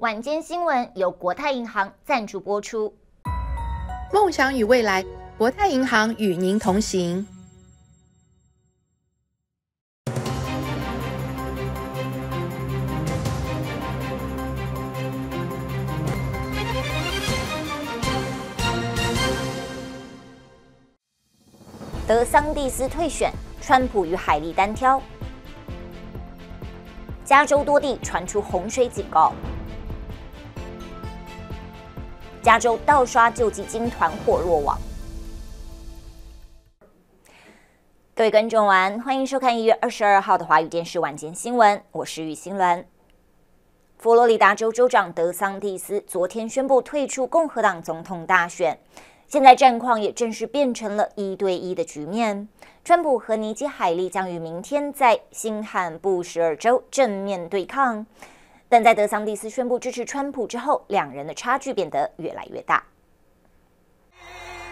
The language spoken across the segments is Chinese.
晚间新闻由国泰银行赞助播出。梦想与未来，国泰银行与您同行。德桑蒂斯退选，川普与海莉单挑。加州多地传出洪水警告。加州盗刷救济金团伙落网。各位观众好，欢迎收看一月二十二号的华语电视晚间新闻，我是雨新伦。佛罗里达州州长德桑蒂斯昨天宣布退出共和党总统大选，现在战况也正式变成了一对一的局面。川普和尼基·海利将于明天在新罕布什尔州正面对抗。但在德桑蒂斯宣布支持川普之后，两人的差距变得越来越大。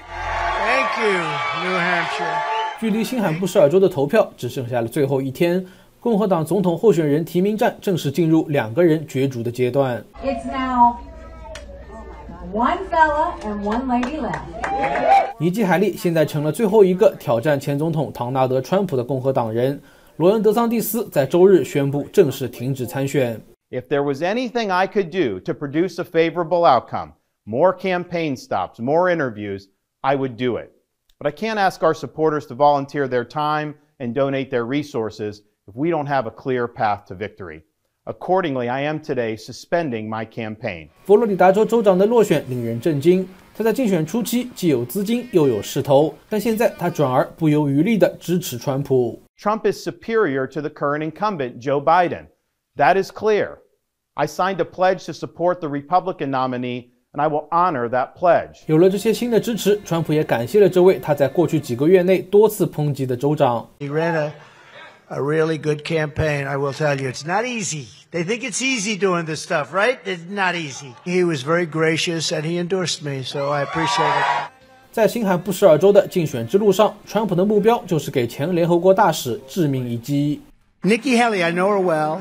Thank you, New Hampshire。距离新罕布什尔州的投票只剩下了最后一天，共和党总统候选人提名战正式进入两个人角逐的阶段。It's now one fella and one lady left。尼基·海利现在成了最后一个挑战前总统唐纳德·川普的共和党人。罗恩·德桑蒂斯在周日宣布正式停止参选。If there was anything I could do to produce a favorable outcome, more campaign stops, more interviews, I would do it. But I can't ask our supporters to volunteer their time and donate their resources if we don't have a clear path to victory. Accordingly, I am today suspending my campaign. Trump is superior to the current incumbent Joe Biden. That is clear. I signed a pledge to support the Republican nominee and I will honor that pledge. 有了这些新的支持，川普也感谢了这位他在过去几个月内多次抨击的州长。He ran a, a really good campaign. I will tell you, it's not easy. They think it's easy doing this stuff, right? It's not easy. He was very gracious and he endorsed me, so I appreciate it. 在新罕布什尔州的竞选之路上，川普的目标就是给前联合国大使致命一击。Nikki Haley, I know her well.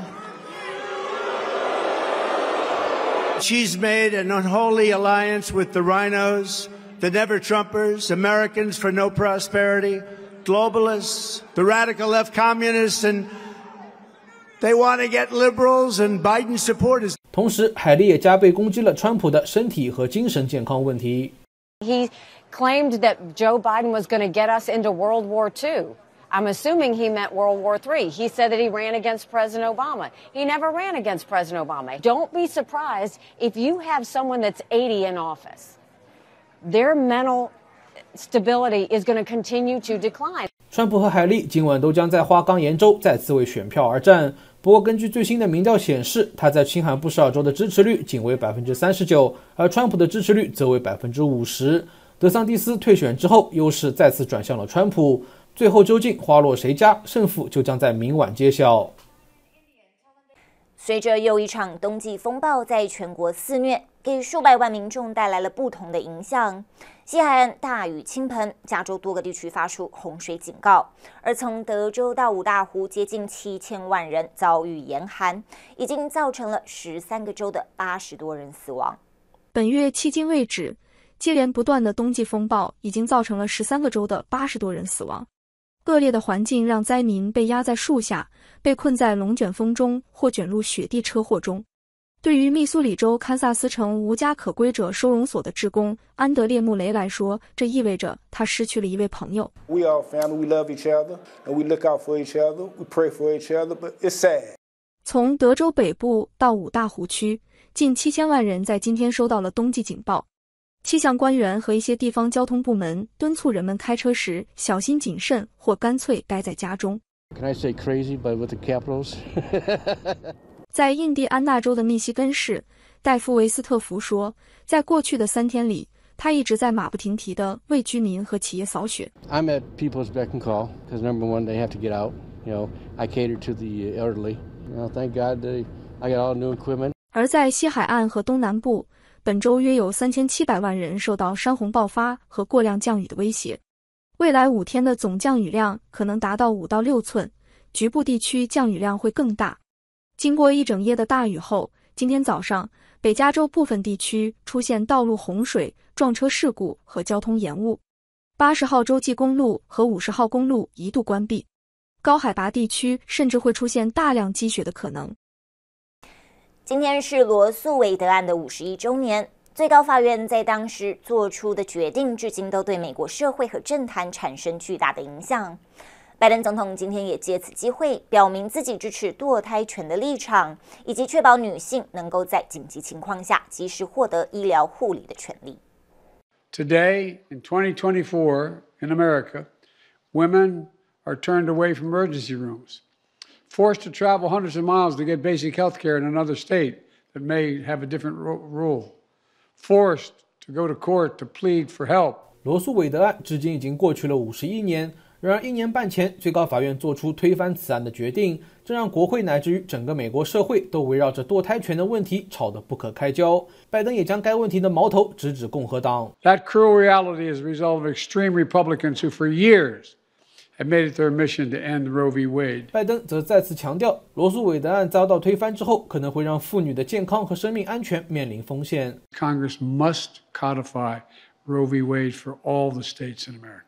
she's made an unholy alliance with the rhinos, the never Trumpers, Americans for no prosperity, globalists, the radical left communists, and they want to get liberals and Biden supporters. 同时，海莉也加倍攻击了川普的身体和精神健康问题。He claimed that Joe Biden was going to get us into World War II. I'm assuming he meant World War III. He said that he ran against President Obama. He never ran against President Obama. Don't be surprised if you have someone that's 80 in office. Their mental stability is going to continue to decline. 川普和海利今晚都将在花岗岩州再次为选票而战。不过，根据最新的民调显示，他在青海布什尔州的支持率仅为百分之三十九，而川普的支持率则为百分之五十。德桑蒂斯退选之后，优势再次转向了川普。最后究竟花落谁家？胜负就将在明晚揭晓。随着又一场冬季风暴在全国肆虐，给数百万民众带来了不同的影响。西海岸大雨倾盆，加州多个地区发出洪水警告；而从德州到五大湖，接近七千万人遭遇严寒，已经造成了十三个州的八十多人死亡。本月迄今为止，接连不断的冬季风暴已经造成了十三个州的八十多人死亡。恶劣的环境让灾民被压在树下，被困在龙卷风中，或卷入雪地车祸中。对于密苏里州堪萨斯城无家可归者收容所的职工安德烈·穆雷来说，这意味着他失去了一位朋友。We are family, we love each other, and we look out for each other. We pray for each other, but it's sad. 从德州北部到五大湖区，近七千万人在今天收到了冬季警报。气象官员和一些地方交通部门敦促人们开车时小心谨慎，或干脆待在家中。Can I say crazy? b y with the c a p i t a l s 在印第安纳州的密西根市，戴夫·维斯特福说，在过去的三天里，他一直在马不停蹄地为居民和企业扫雪。I'm at people's beck and call because number one they have to get out. You know, I cater to the elderly. You know, thank God they, I got all new equipment. 而在西海岸和东南部。本周约有3700万人受到山洪爆发和过量降雨的威胁，未来五天的总降雨量可能达到五到六寸，局部地区降雨量会更大。经过一整夜的大雨后，今天早上，北加州部分地区出现道路洪水、撞车事故和交通延误，八十号州际公路和五十号公路一度关闭，高海拔地区甚至会出现大量积雪的可能。今天是罗素韦德案的五十一周年。最高法院在当时做出的决定，至今都对美国社会和政坛产生巨大的影响。拜登总统今天也借此机会表明自己支持堕胎权的立场，以及确保女性能够在紧急情况下及时获得医疗护理的权利。Today in 2024 in America, women are turned away from emergency rooms. 罗素韦德案至今已经过去了五十一年，然而一年半前，最高法院做出推翻此案的决定，这让国会乃至整个美国社会都围绕着堕胎权的问题吵得不可开交。拜登也将该问题的矛头直指共和党。That cruel reality is t result of extreme Republicans who, for years, had made it their mission to end Roe v. Congress must codify Roe v. Wade for all the states in America.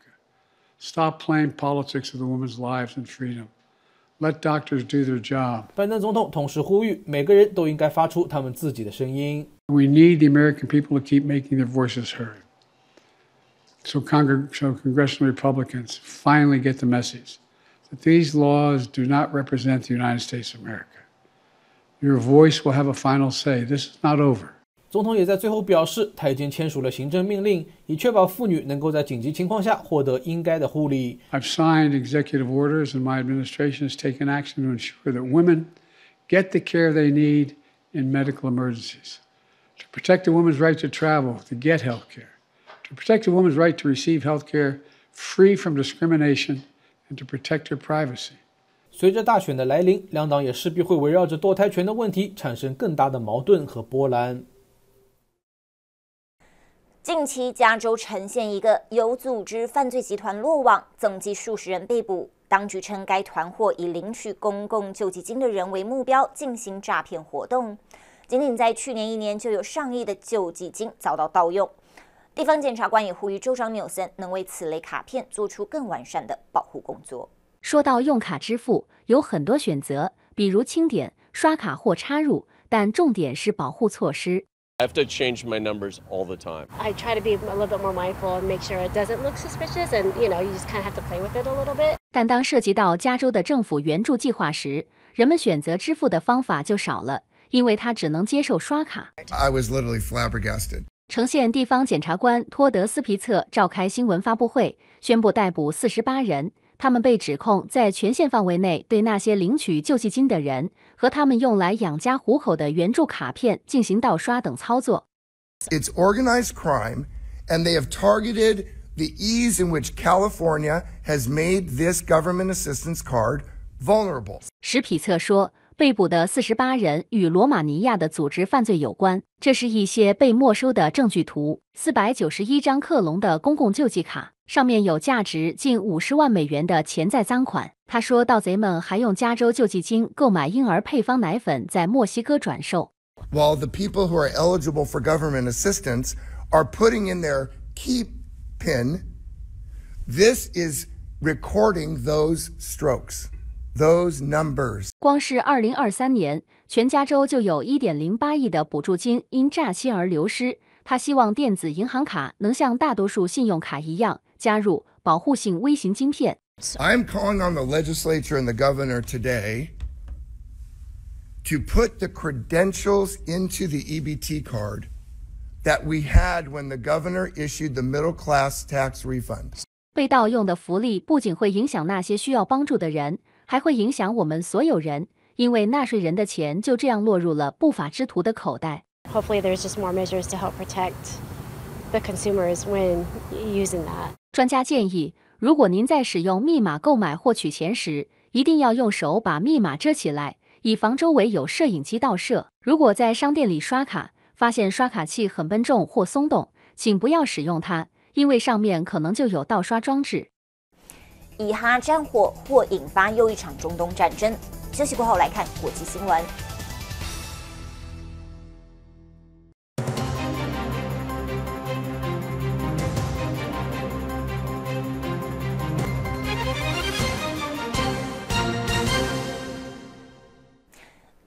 Stop playing politics with the women's lives and freedom. Let doctors do their job. 拜登总统同时呼吁，每个人都应该发出他们自己的声音。We need the American people to keep making their voices heard so, Cong- so congressional Republicans finally get the message that these laws do not represent the United States of America. Your voice will have a final say. This is not over. 总统也在最后表示，他已经签署了行政命令，以确保妇女能够在紧急情况下获得应该的护理。I've signed executive orders, and my administration has taken action to ensure that women get the care they need in medical emergencies, to protect a woman's right to travel, to get health care. to protect a woman's right to receive healthcare free from discrimination and to protect her privacy。随着大选的来临，两党也势必会围绕着堕胎权的问题产生更大的矛盾和波澜。近期加州呈现一个有组织犯罪集团落网，总计数十人被捕。当局称该团伙以领取公共救济金的人为目标进行诈骗活动，仅仅在去年一年就有上亿的救济金遭到盗用。地方检察官也呼吁州长纽森能为此类卡片做出更完善的保护工作。说到用卡支付，有很多选择，比如清点、刷卡或插入，但重点是保护措施。I have to change my numbers all the time. I try to be a little bit more mindful, and make sure it doesn't look suspicious, and you know, you just kind of have to play with it a little bit. 但当涉及到加州的政府援助计划时，人们选择支付的方法就少了，因为他只能接受刷卡。I was literally flabbergasted. 呈县地方检察官托德·斯皮策召开新闻发布会，宣布逮捕四十八人。他们被指控在全县范围内对那些领取救济金的人和他们用来养家糊口的援助卡片进行盗刷等操作。It's organized crime, and they have targeted the ease in which California has made this government assistance card vulnerable. 史皮策说。被捕的四十八人与罗马尼亚的组织犯罪有关。这是一些被没收的证据图：四百九十一张克隆的公共救济卡，上面有价值近五十万美元的潜在赃款。他说，盗贼们还用加州救济金购买婴儿配方奶粉，在墨西哥转售。While the people who are eligible for government assistance are putting in their key pin, this is recording those strokes. those numbers。光是二零二三年，全加州就有一点零八亿的补助金因诈欺而流失。他希望电子银行卡能像大多数信用卡一样加入保护性微型晶片。I'm calling on the legislature and the governor today to put the credentials into the EBT card that we had when the governor issued the middle class tax refunds。被盗用的福利不仅会影响那些需要帮助的人。还会影响我们所有人，因为纳税人的钱就这样落入了不法之徒的口袋。Hopefully there's just more measures to help protect the consumers when using that。专家建议，如果您在使用密码购买或取钱时，一定要用手把密码遮起来，以防周围有摄影机盗摄。如果在商店里刷卡，发现刷卡器很笨重或松动，请不要使用它，因为上面可能就有盗刷装置。以哈战火或引发又一场中东战争。休息过后来看国际新闻。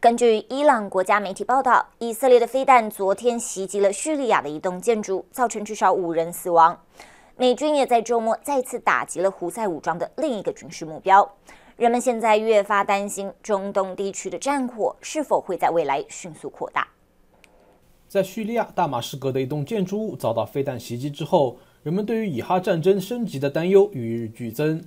根据伊朗国家媒体报道，以色列的飞弹昨天袭击了叙利亚的一栋建筑，造成至少五人死亡。美军也在周末再次打击了胡塞武装的另一个军事目标。人们现在越发担心中东地区的战火是否会在未来迅速扩大。在叙利亚大马士革的一栋建筑物遭到飞弹袭击之后，人们对于以哈战争升级的担忧与日俱增。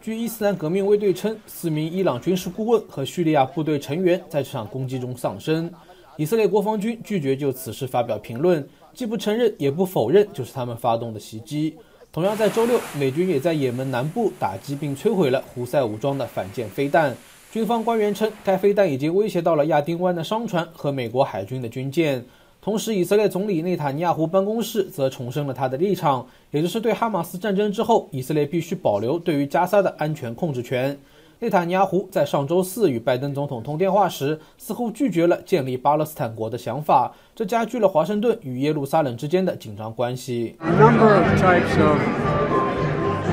据伊斯兰革命卫队称，四名伊朗军事顾问和叙利亚部队成员在这场攻击中丧生。以色列国防军拒绝就此事发表评论。既不承认也不否认，就是他们发动的袭击。同样，在周六，美军也在也门南部打击并摧毁了胡塞武装的反舰飞弹。军方官员称，该飞弹已经威胁到了亚丁湾的商船和美国海军的军舰。同时，以色列总理内塔尼亚胡办公室则重申了他的立场，也就是对哈马斯战争之后，以色列必须保留对于加沙的安全控制权。内塔尼亚胡在上周四与拜登总统通电话时，似乎拒绝了建立巴勒斯坦国的想法，这加剧了华盛顿与耶路撒冷之间的紧张关系。A number of types of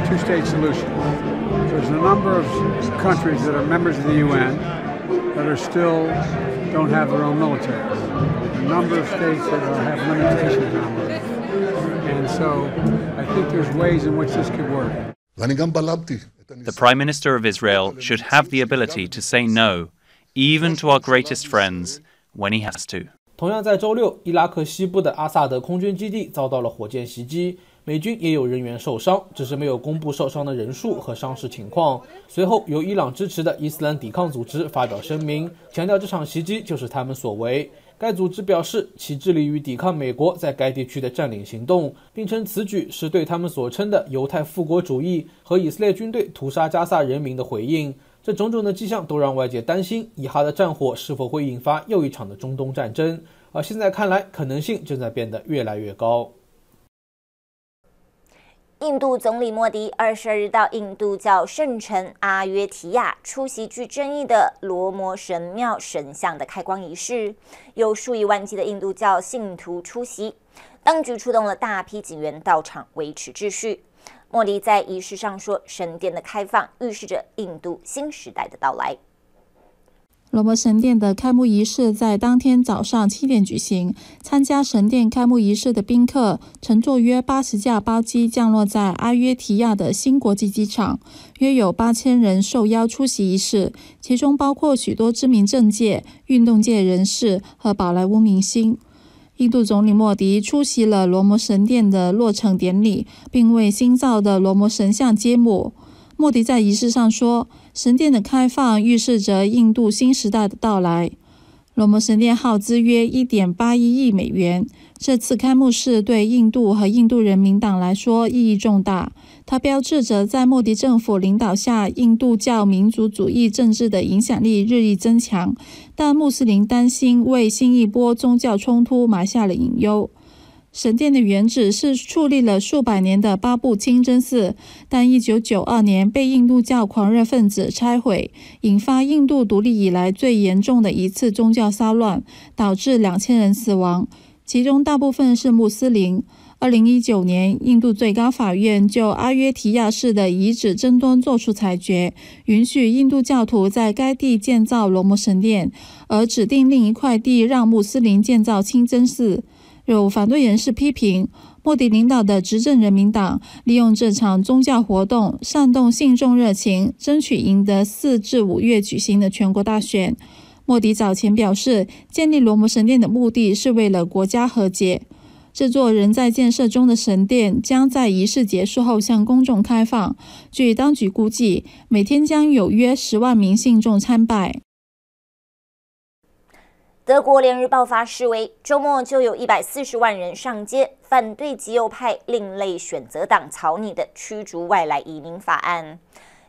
two-state solutions. There's a number of countries that are members of the UN that are still don't have their own military. A number of states that have limitations on them. And so I think there's ways in which this could work. ואני גם בלמתי The Prime Minister of Israel should have the ability to say no, even to our greatest friends, when he has to。同样在周六，伊拉克西部的阿萨德空军基地遭到了火箭袭击，美军也有人员受伤，只是没有公布受伤的人数和伤势情况。随后，由伊朗支持的伊斯兰抵抗组织发表声明，强调这场袭击就是他们所为。该组织表示，其致力于抵抗美国在该地区的占领行动，并称此举是对他们所称的犹太复国主义和以色列军队屠杀加萨人民的回应。这种种的迹象都让外界担心，以哈的战火是否会引发又一场的中东战争。而现在看来，可能性正在变得越来越高。印度总理莫迪二十二日到印度教圣城阿约提亚出席具争议的罗摩神庙神像的开光仪式，有数以万计的印度教信徒出席，当局出动了大批警员到场维持秩序。莫迪在仪式上说：“神殿的开放预示着印度新时代的到来。”罗摩神殿的开幕仪式在当天早上七点举行。参加神殿开幕仪式的宾客乘坐约八十架包机降落在阿约提亚的新国际机场。约有八千人受邀出席仪式，其中包括许多知名政界、运动界人士和宝莱坞明星。印度总理莫迪出席了罗摩神殿的落成典礼，并为新造的罗摩神像揭幕。莫迪在仪式上说。神殿的开放预示着印度新时代的到来。罗摩神殿耗资约一点八一亿美元。这次开幕式对印度和印度人民党来说意义重大，它标志着在莫迪政府领导下，印度教民族主义政治的影响力日益增强。但穆斯林担心为新一波宗教冲突埋下了隐忧。神殿的原址是矗立了数百年的巴布清真寺，但一九九二年被印度教狂热分子拆毁，引发印度独立以来最严重的一次宗教骚乱，导致两千人死亡，其中大部分是穆斯林。二零一九年，印度最高法院就阿约提亚市的遗址争端作出裁决，允许印度教徒在该地建造罗摩神殿，而指定另一块地让穆斯林建造清真寺。有反对人士批评，莫迪领导的执政人民党利用这场宗教活动煽动信众热情，争取赢得四至五月举行的全国大选。莫迪早前表示，建立罗摩神殿的目的是为了国家和解。这座仍在建设中的神殿将在仪式结束后向公众开放。据当局估计，每天将有约十万名信众参拜。德国连日爆发示威，周末就有一百四十万人上街反对极右派“另类选择党”草拟的驱逐外来移民法案。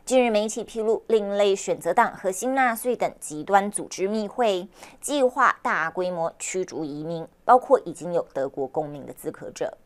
近日，媒体披露“另类选择党”和新纳粹等极端组织密会，计划大规模驱逐移民，包括已经有德国公民的资格者。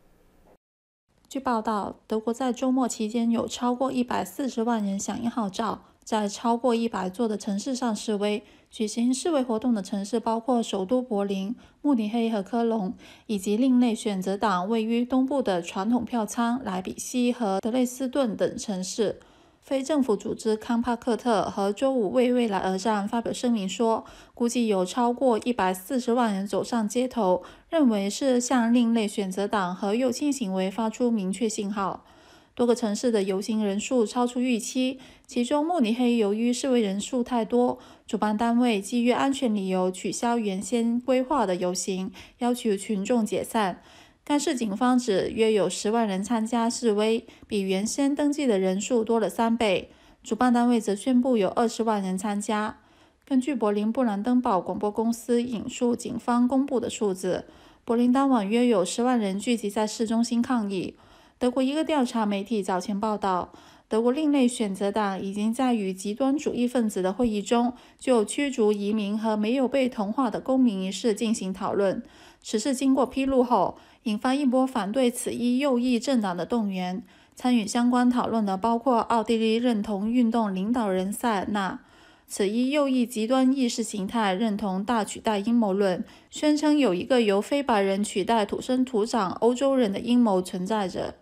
据报道，德国在周末期间有超过一百四十万人响应号召，在超过一百座的城市上示威。举行示威活动的城市包括首都柏林、慕尼黑和科隆，以及另类选择党位于东部的传统票仓莱比锡和德累斯顿等城市。非政府组织康帕克特和周五为未来而战发表声明说，估计有超过140万人走上街头，认为是向另类选择党和右倾行为发出明确信号。多个城市的游行人数超出预期，其中慕尼黑由于示威人数太多，主办单位基于安全理由取消原先规划的游行，要求群众解散。该市警方指约有十万人参加示威，比原先登记的人数多了三倍。主办单位则宣布有二十万人参加。根据柏林布兰登堡广播公司引述警方公布的数字，柏林当晚约有十万人聚集在市中心抗议。德国一个调查媒体早前报道，德国另类选择党已经在与极端主义分子的会议中就驱逐移民和没有被同化的公民一事进行讨论。此事经过披露后，引发一波反对此一右翼政党的动员。参与相关讨论的包括奥地利认同运动领导人塞尔纳。此一右翼极端意识形态认同大取代阴谋论，宣称有一个由非白人取代土生土长欧洲人的阴谋存在着。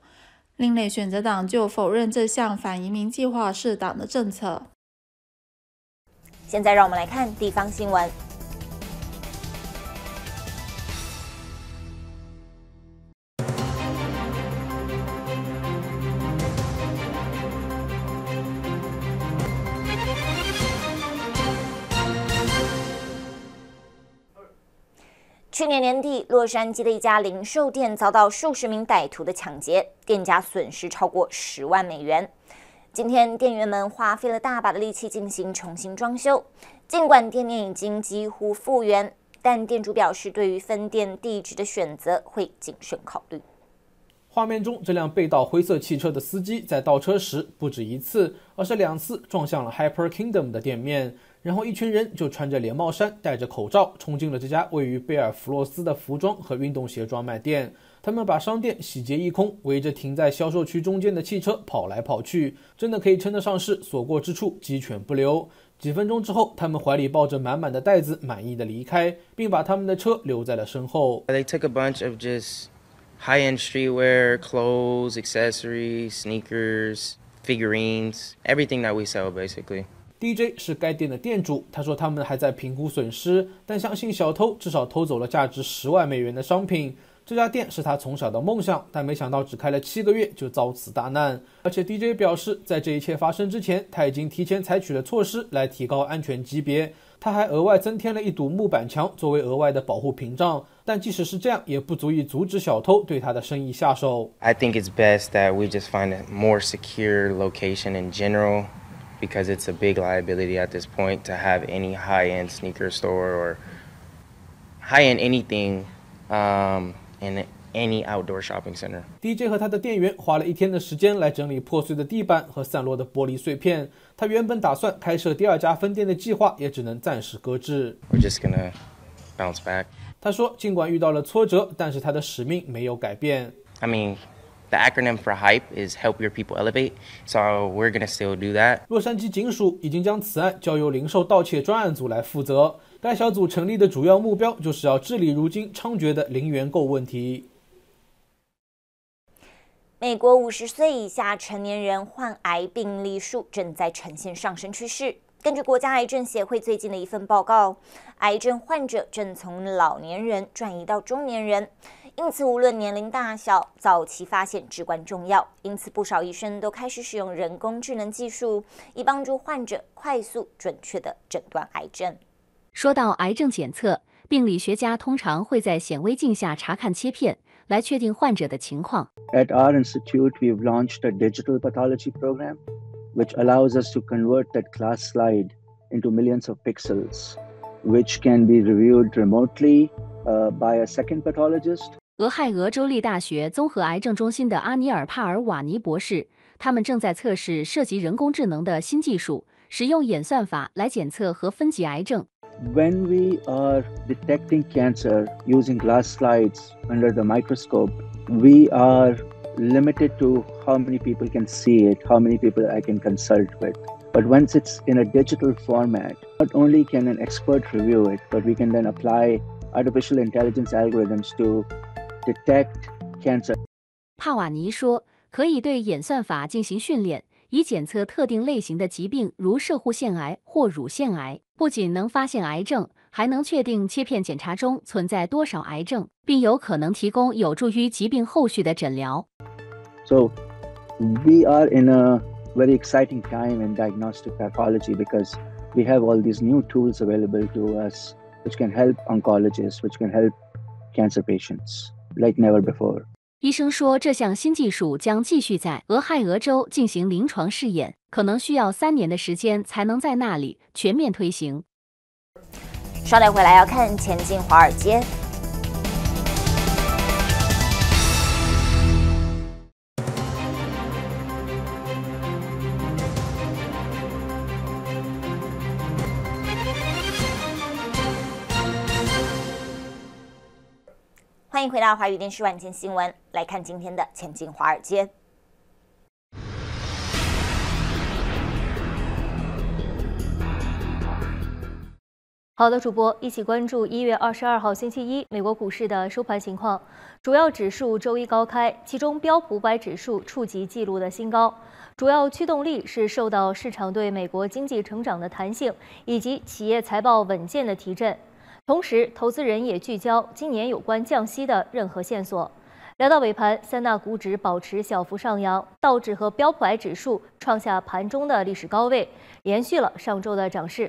另类选择党就否认这项反移民计划是党的政策。现在，让我们来看地方新闻。去年年底，洛杉矶的一家零售店遭到数十名歹徒的抢劫，店家损失超过十万美元。今天，店员们花费了大把的力气进行重新装修。尽管店面已经几乎复原，但店主表示，对于分店地址的选择会谨慎考虑。画面中，这辆被盗灰色汽车的司机在倒车时不止一次，而是两次撞向了 Hyper Kingdom 的店面。然后一群人就穿着连帽衫、戴着口罩，冲进了这家位于贝尔弗洛斯的服装和运动鞋专卖店。他们把商店洗劫一空，围着停在销售区中间的汽车跑来跑去，真的可以称得上是所过之处鸡犬不留。几分钟之后，他们怀里抱着满满的袋子，满意的离开，并把他们的车留在了身后。They took a bunch of just high-end streetwear clothes, accessories, sneakers, figurines, everything that we sell, basically. DJ 是该店的店主，他说他们还在评估损失，但相信小偷至少偷走了价值十万美元的商品。这家店是他从小的梦想，但没想到只开了七个月就遭此大难。而且 DJ 表示，在这一切发生之前，他已经提前采取了措施来提高安全级别。他还额外增添了一堵木板墙作为额外的保护屏障，但即使是这样，也不足以阻止小偷对他的生意下手。I think it's best that we just find a more secure location in general. because it's a big liability at this point to have any high end sneaker store or high end anything um, in any outdoor shopping center. DJ 和他的店员花了一天的时间来整理破碎的地板和散落的玻璃碎片。他原本打算开设第二家分店的计划也只能暂时搁置。We're just gonna bounce back. 他说，尽管遇到了挫折，但是他的使命没有改变。I mean. The acronym for hype is help your people elevate, so we're going to still do that. 洛杉矶警署已经将此案交由零售盗窃专案组来负责。该小组成立的主要目标就是要治理如今猖獗的零元购问题。美国五十岁以下成年人患癌病例数正在呈现上升趋势。根据国家癌症协会最近的一份报告，癌症患者正从老年人转移到中年人。因此，无论年龄大小，早期发现至关重要。因此，不少医生都开始使用人工智能技术，以帮助患者快速、准确地诊断癌症。说到癌症检测，病理学家通常会在显微镜下查看切片，来确定患者的情况。At our institute, we've launched a digital pathology program, which allows us to convert that glass slide into millions of pixels, which can be reviewed remotely. by a second pathologist. 俄亥俄州立大学综合癌症中心的阿尼尔·帕尔瓦尼博士，他们正在测试涉及人工智能的新技术，使用演算法来检测和分级癌症。When we are detecting cancer using glass slides under the microscope, we are limited to how many people can see it, how many people I can consult with. But once it's in a digital format, not only can an expert review it, but we can then apply artificial algorithms intelligence to detect cancer。帕瓦尼说：“可以对演算法进行训练，以检测特定类型的疾病，如射护腺癌或乳腺癌。不仅能发现癌症，还能确定切片检查中存在多少癌症，并有可能提供有助于疾病后续的诊疗。” because we have all these new tools available to us. which can help oncologists which can help cancer patients like never before 医生说这项新技术将继续在俄亥俄州进行临床试验可能需要三年的时间才能在那里全面推行稍等回来要看前进华尔街欢迎回到华语电视晚间新闻，来看今天的《前进华尔街》。好的，主播一起关注一月二十二号星期一美国股市的收盘情况。主要指数周一高开，其中标普五百指数触及纪录的新高。主要驱动力是受到市场对美国经济成长的弹性以及企业财报稳健的提振。同时，投资人也聚焦今年有关降息的任何线索。来到尾盘，三大股指保持小幅上扬，道指和标普 i 指数创下盘中的历史高位，延续了上周的涨势。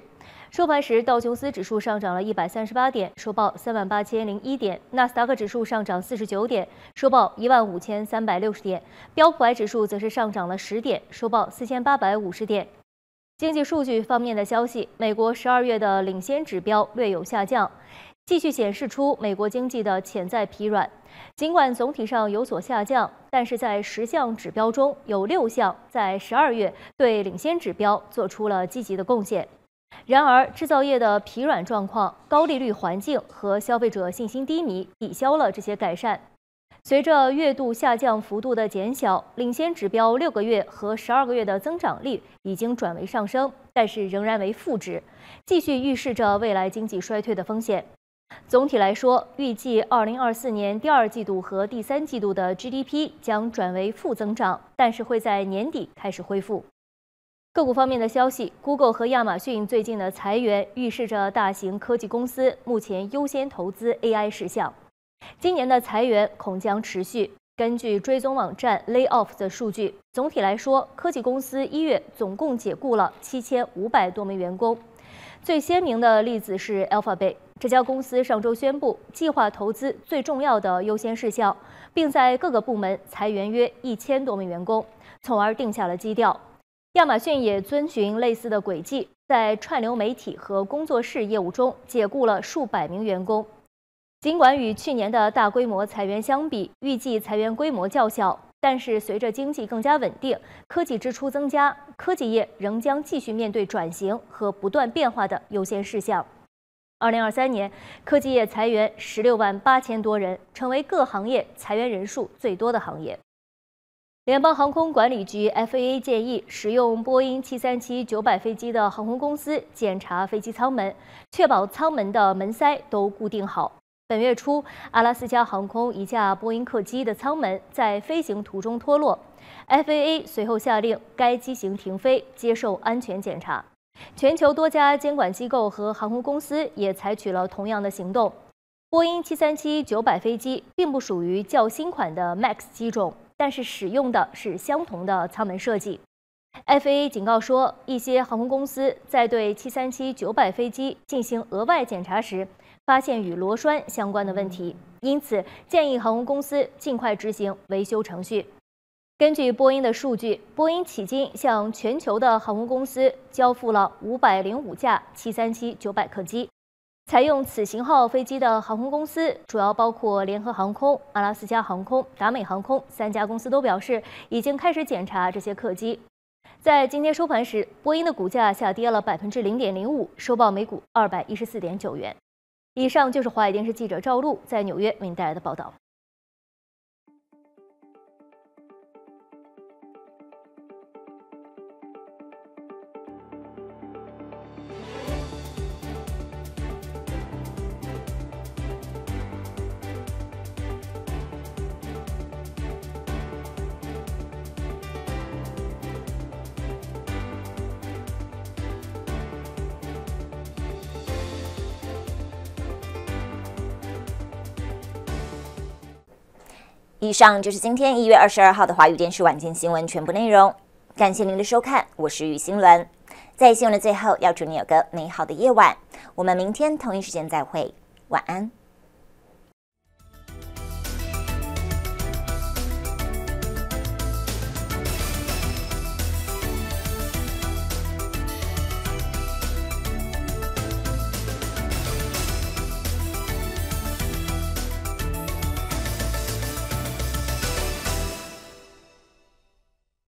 收盘时，道琼斯指数上涨了一百三十八点，收报三万八千零一点；纳斯达克指数上涨四十九点，收报一万五千三百六十点；标普 i 指数则是上涨了十点，收报四千八百五十点。经济数据方面的消息，美国十二月的领先指标略有下降，继续显示出美国经济的潜在疲软。尽管总体上有所下降，但是在十项指标中有六项在十二月对领先指标做出了积极的贡献。然而，制造业的疲软状况、高利率环境和消费者信心低迷抵消了这些改善。随着月度下降幅度的减小，领先指标六个月和十二个月的增长率已经转为上升，但是仍然为负值，继续预示着未来经济衰退的风险。总体来说，预计二零二四年第二季度和第三季度的 GDP 将转为负增长，但是会在年底开始恢复。个股方面的消息，Google 和亚马逊最近的裁员预示着大型科技公司目前优先投资 AI 事项。今年的裁员恐将持续。根据追踪网站 Layoff 的数据，总体来说，科技公司一月总共解雇了七千五百多名员工。最鲜明的例子是 Alphabet，这家公司上周宣布计划投资最重要的优先事项，并在各个部门裁员约一千多名员工，从而定下了基调。亚马逊也遵循类似的轨迹，在串流媒体和工作室业务中解雇了数百名员工。尽管与去年的大规模裁员相比，预计裁员规模较小，但是随着经济更加稳定，科技支出增加，科技业仍将继续面对转型和不断变化的优先事项。二零二三年，科技业裁员十六万八千多人，成为各行业裁员人数最多的行业。联邦航空管理局 （FAA） 建议使用波音七三七九百飞机的航空公司检查飞机舱门，确保舱门的门塞都固定好。本月初，阿拉斯加航空一架波音客机的舱门在飞行途中脱落，FAA 随后下令该机型停飞，接受安全检查。全球多家监管机构和航空公司也采取了同样的行动。波音737九百飞机并不属于较新款的 MAX 机种，但是使用的是相同的舱门设计。FAA 警告说，一些航空公司在对737九百飞机进行额外检查时。发现与螺栓相关的问题，因此建议航空公司尽快执行维修程序。根据波音的数据，波音迄今向全球的航空公司交付了五百零五架737九百客机。采用此型号飞机的航空公司主要包括联合航空、阿拉斯加航空、达美航空三家公司，都表示已经开始检查这些客机。在今天收盘时，波音的股价下跌了百分之零点零五，收报每股二百一十四点九元。以上就是华语电视记者赵璐在纽约为您带来的报道。以上就是今天一月二十二号的华语电视晚间新闻全部内容。感谢您的收看，我是雨欣伦。在新闻的最后，要祝你有个美好的夜晚。我们明天同一时间再会，晚安。